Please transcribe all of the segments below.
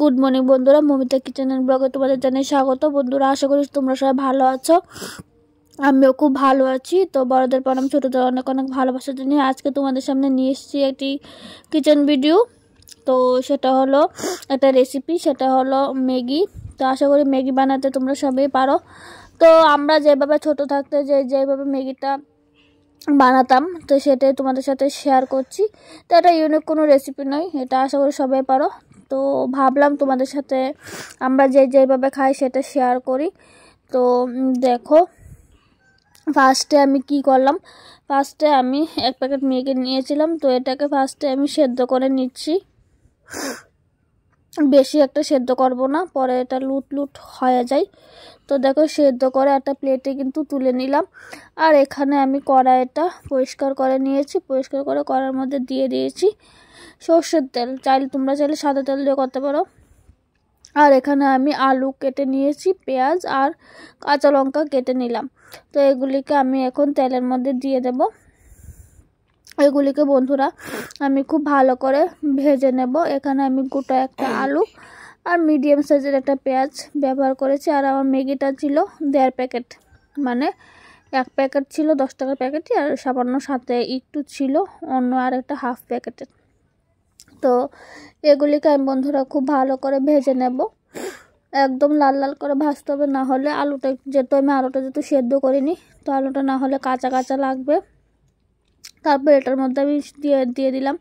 good morning বন্ধুরা Momita kitchen and ব্লগে তোমাদের জানাই স্বাগত বন্ধুরা আশা করি তোমরা সবাই ভালো আছো আমিও খুব ভালো আছি তো বড়দের পর আমি ছোটোদের অনেক অনেক ভালোবাসা জন্য আজকে তোমাদের সামনে নিয়ে এসেছি একটি কিচেন ভিডিও তো সেটা হলো একটা রেসিপি সেটা হলো ম্যাগি তো আশা করি ম্যাগি বানাতে তোমরা সবাই পারো তো আমরা যেভাবে ছোট থাকতে যে যেভাবে ম্যাগিটা বানাতাম তো সেটাই তোমাদের সাথে শেয়ার করছি তো এটা ইউনিক কোনো রেসিপি নয় এটা আশা করি সবাই পারো তো ভাবলাম তোমাদের সাথে আমরা যে যেভাবে খাই সেটা শেয়ার করি তো দেখো ফার্স্টে আমি কি করলাম ফার্স্টে আমি এক প্যাকেট মেয়েকে নিয়েছিলাম তো এটাকে ফার্স্টে আমি সেদ্ধ করে নিচ্ছি বেশি একটা সেদ্ধ করব না পরে এটা লুট লুট হয়ে যায় তো দেখো সেদ্ধ করে একটা প্লেটে কিন্তু তুলে নিলাম আর এখানে আমি কড়াইটা পরিষ্কার করে নিয়েছি পরিষ্কার করে কড়ার মধ্যে দিয়ে দিয়েছি সর্ষের তেল চাইলে তোমরা চাইলে সাদা তেল দিয়ে করতে পারো আর এখানে আমি আলু কেটে নিয়েছি পেঁয়াজ আর কাঁচা লঙ্কা কেটে নিলাম তো এগুলিকে আমি এখন তেলের মধ্যে দিয়ে দেব এগুলিকে বন্ধুরা আমি খুব ভালো করে ভেজে নেব এখানে আমি গোটা একটা আলু আর মিডিয়াম সাইজের একটা পেঁয়াজ ব্যবহার করেছি আর আমার ম্যাগিটা ছিল দেড় প্যাকেট মানে এক প্যাকেট ছিল দশ টাকার প্যাকেটই আর সামান্য সাথে একটু ছিল অন্য আর একটা হাফ প্যাকেটের তো এগুলিকে আমি বন্ধুরা খুব ভালো করে ভেজে নেব একদম লাল লাল করে ভাজতে হবে না হলে আলুটা যেহেতু আমি আলুটা যেহেতু সেদ্ধ করিনি তো আলুটা না হলে কাঁচা কাঁচা লাগবে তারপর এটার মধ্যে আমি দিয়ে দিয়ে দিলাম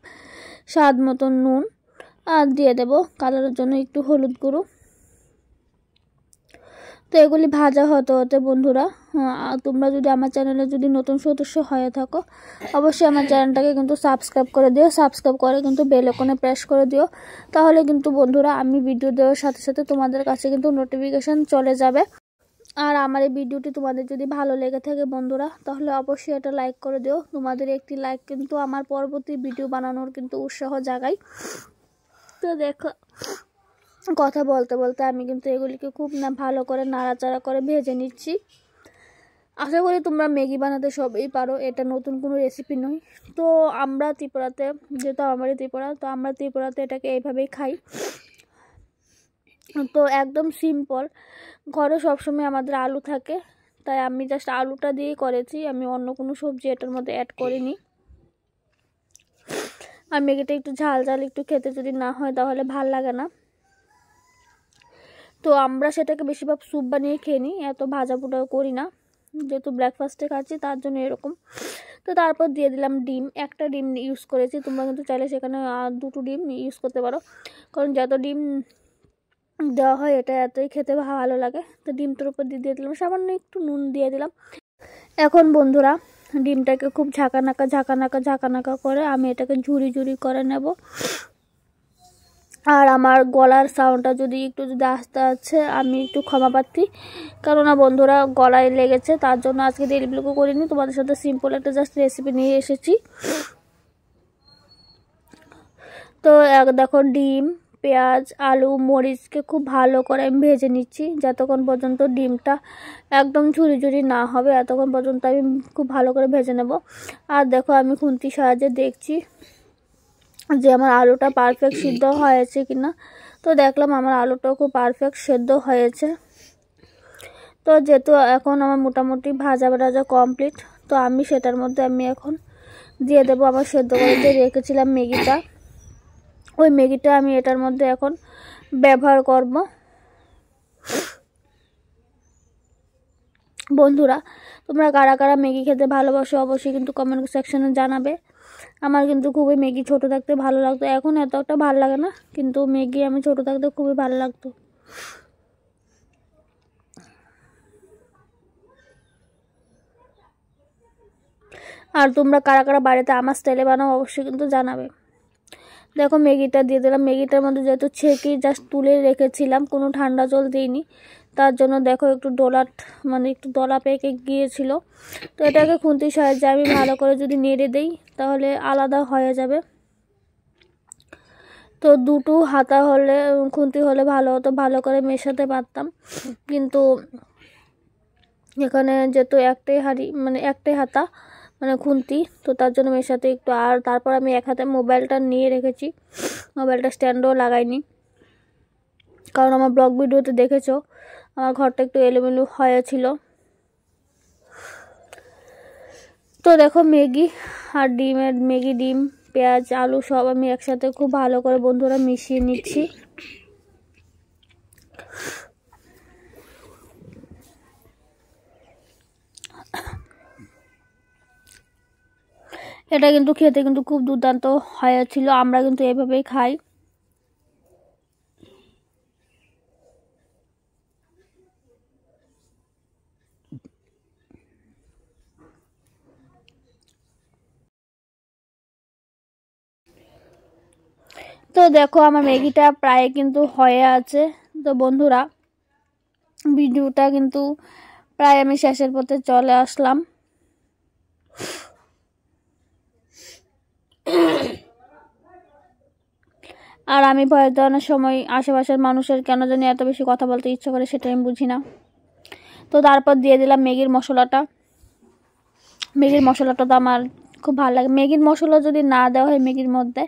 স্বাদ মতো নুন আর দিয়ে দেব কালারের জন্য একটু হলুদ গুঁড়ো তো এগুলি ভাজা হতে হতে বন্ধুরা হ্যাঁ, তোমরা যদি আমার চ্যানেলে যদি নতুন সদস্য হয়ে থাকো অবশ্যই আমার চ্যানেলটাকে কিন্তু সাবস্ক্রাইব করে দিও সাবস্ক্রাইব করে কিন্তু বেল ওখানে প্রেস করে দিও তাহলে কিন্তু বন্ধুরা আমি ভিডিও দেওয়ার সাথে সাথে তোমাদের কাছে কিন্তু নোটিফিকেশান চলে যাবে আর আমার এই ভিডিওটি তোমাদের যদি ভালো লেগে থাকে বন্ধুরা তাহলে অবশ্যই এটা লাইক করে দিও তোমাদের একটি লাইক কিন্তু আমার পরবর্তী ভিডিও বানানোর কিন্তু উৎসাহ জাগায় তো দেখো কথা বলতে বলতে আমি কিন্তু এগুলিকে খুব না ভালো করে নাড়াচাড়া করে ভেজে নিচ্ছি আশা করি তোমরা ম্যাগি বানাতে সবই পারো এটা নতুন কোনো রেসিপি নয় তো আমরা ত্রিপুরাতে যেহেতু আমারই ত্রিপুরা তো আমরা ত্রিপুরাতে এটাকে এইভাবেই খাই তো একদম সিম্পল ঘরে সবসময় আমাদের আলু থাকে তাই আমি জাস্ট আলুটা দিয়ে করেছি আমি অন্য কোনো সবজি এটার মধ্যে অ্যাড করিনি আর ম্যাগিটা একটু ঝাল ঝাল একটু খেতে যদি না হয় তাহলে ভাল লাগে না তো আমরা সেটাকে বেশিরভাগ স্যুপ বানিয়ে খেয়ে নিই এত ভাজা পোটাও করি না যেহেতু ব্রেকফাস্টে খাচ্ছি তার জন্য এরকম তো তারপর দিয়ে দিলাম ডিম একটা ডিম ইউজ করেছি তোমরা কিন্তু চাইলে সেখানে দুটো ডিম ইউজ করতে পারো কারণ যত ডিম দেওয়া হয় এটা এতই খেতে ভালো লাগে তো ডিমটার উপর দিয়ে দিয়ে দিলাম সামান্য একটু নুন দিয়ে দিলাম এখন বন্ধুরা ডিমটাকে খুব ঝাঁকানাকা ঝাঁকানাকা ঝাঁকানাকা করে আমি এটাকে ঝুড়ি ঝুড়ি করে নেব আর আমার গলার সাউন্ডটা যদি একটু যদি আসতে আছে আমি একটু ক্ষমা পাচ্ছি কেননা বন্ধুরা গলায় লেগেছে তার জন্য আজকে ডেলিভারিও করিনি তোমাদের সাথে সিম্পল একটা জাস্ট রেসিপি নিয়ে এসেছি তো এক দেখো ডিম পেঁয়াজ আলু মরিচকে খুব ভালো করে আমি ভেজে নিচ্ছি যতক্ষণ পর্যন্ত ডিমটা একদম ঝুরি ঝুরি না হবে এতক্ষণ পর্যন্ত আমি খুব ভালো করে ভেজে নেব আর দেখো আমি খুন্তির সাহায্যে দেখছি যে আমার আলুটা পারফেক্ট সিদ্ধ হয়েছে কি না তো দেখলাম আমার আলুটা খুব পারফেক্ট সেদ্ধ হয়েছে তো যেহেতু এখন আমার মোটামুটি ভাজা ভাজা কমপ্লিট তো আমি সেটার মধ্যে আমি এখন দিয়ে দেবো আমার সেদ্ধ করে দিয়ে রেখেছিলাম ম্যাগিটা ওই ম্যাগিটা আমি এটার মধ্যে এখন ব্যবহার করব বন্ধুরা তোমরা কারা কারা ম্যাগি খেতে ভালোবাসো অবশ্যই কিন্তু কমেন্ট সেকশনে জানাবে আমার কিন্তু খুবই ম্যাগি ছোট থাকতে ভালো লাগতো এখন এত একটা ভালো লাগে না কিন্তু ম্যাগি আমি ছোট থাকতে খুবই ভালো লাগতো আর তোমরা কারা কারা বাড়িতে আমার স্টাইলে বানাও অবশ্যই কিন্তু জানাবে দেখো ম্যাগিটা দিয়ে দিলাম ম্যাগিটার মধ্যে যেহেতু ছেঁকে জাস্ট তুলে রেখেছিলাম কোনো ঠান্ডা জল দিইনি তার জন্য দেখো একটু ডোলাট মানে একটু দলা পেকে গিয়েছিল তো এটাকে খুন্তি সাহায্যে আমি ভালো করে যদি নেড়ে দেই তাহলে আলাদা হয়ে যাবে তো দুটো হাতা হলে খুন্তি হলে ভালো হতো ভালো করে মেশাতে পারতাম কিন্তু এখানে যেহেতু একটাই হাড়ি মানে একটাই হাতা মানে খুন্তি তো তার জন্য মেশাতে একটু আর তারপর আমি এক হাতে মোবাইলটা নিয়ে রেখেছি মোবাইলটা স্ট্যান্ডও লাগাইনি কারণ আমার ব্লগ ভিডিওতে দেখেছো আমার ঘরটা একটু এলোমেলো ছিল তো দেখো ম্যাগি আর ডিমের ম্যাগি ডিম পেঁয়াজ আলু সব আমি একসাথে খুব ভালো করে বন্ধুরা মিশিয়ে নিচ্ছি এটা কিন্তু খেতে কিন্তু খুব দুর্দান্ত হয়েছিল আমরা কিন্তু এভাবেই খাই দেখো আমার ম্যাগিটা প্রায় কিন্তু হয়ে আছে তো বন্ধুরা ভিডিওটা কিন্তু প্রায় আমি শেষের পথে চলে আসলাম আর আমি ভয়ের ধরনের সময় আশেপাশের মানুষের কেন জানি এত বেশি কথা বলতে ইচ্ছে করে সেটা আমি বুঝি না তো তারপর দিয়ে দিলাম ম্যাগির মশলাটা ম্যাগির মশলাটা তো আমার খুব ভালো লাগে ম্যাগির মশলা যদি না দেওয়া হয় ম্যাগির মধ্যে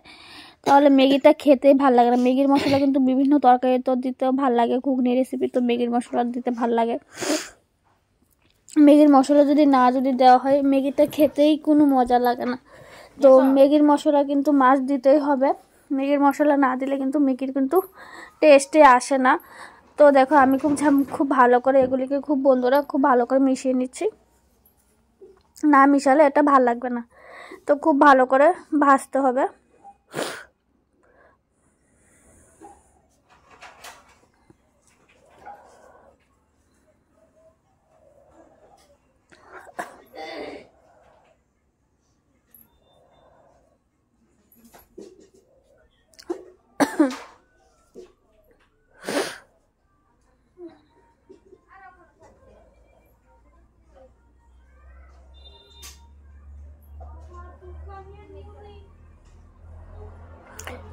তাহলে ম্যাগিটা খেতে ভাল লাগে না ম্যাগির মশলা কিন্তু বিভিন্ন তরকারি তো দিতে ভাল লাগে ঘুগনি রেসিপি তো ম্যাগির মশলা দিতে ভাল লাগে ম্যাগির মশলা যদি না যদি দেওয়া হয় ম্যাগিটা খেতেই কোনো মজা লাগে না তো ম্যাগির মশলা কিন্তু মাছ দিতেই হবে ম্যাগির মশলা না দিলে কিন্তু ম্যাগির কিন্তু টেস্টে আসে না তো দেখো আমি খুব খুব ভালো করে এগুলিকে খুব বন্ধুরা খুব ভালো করে মিশিয়ে নিচ্ছি না মিশালে এটা ভাল লাগবে না তো খুব ভালো করে ভাজতে হবে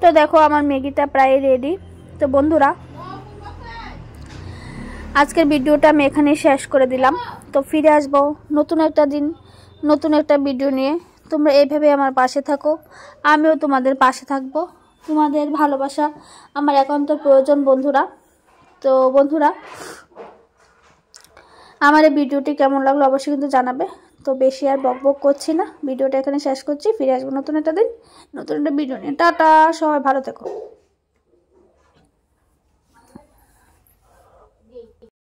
তো দেখো আমার ম্যাগিটা প্রায় রেডি তো বন্ধুরা আজকের ভিডিওটা আমি এখানে শেষ করে দিলাম তো ফিরে আসবো নতুন একটা দিন নতুন একটা ভিডিও নিয়ে তোমরা এইভাবে আমার পাশে থাকো আমিও তোমাদের পাশে থাকবো তোমাদের ভালোবাসা আমার একান্ত প্রয়োজন বন্ধুরা তো বন্ধুরা আমার এই ভিডিওটি কেমন লাগলো অবশ্যই কিন্তু জানাবে তো বেশি আর বকবক করছি না ভিডিওটা এখানে শেষ করছি ফিরে আসবো নতুন একটা দিন নতুন একটা ভিডিও নিয়ে টাটা সবাই ভালো থেকো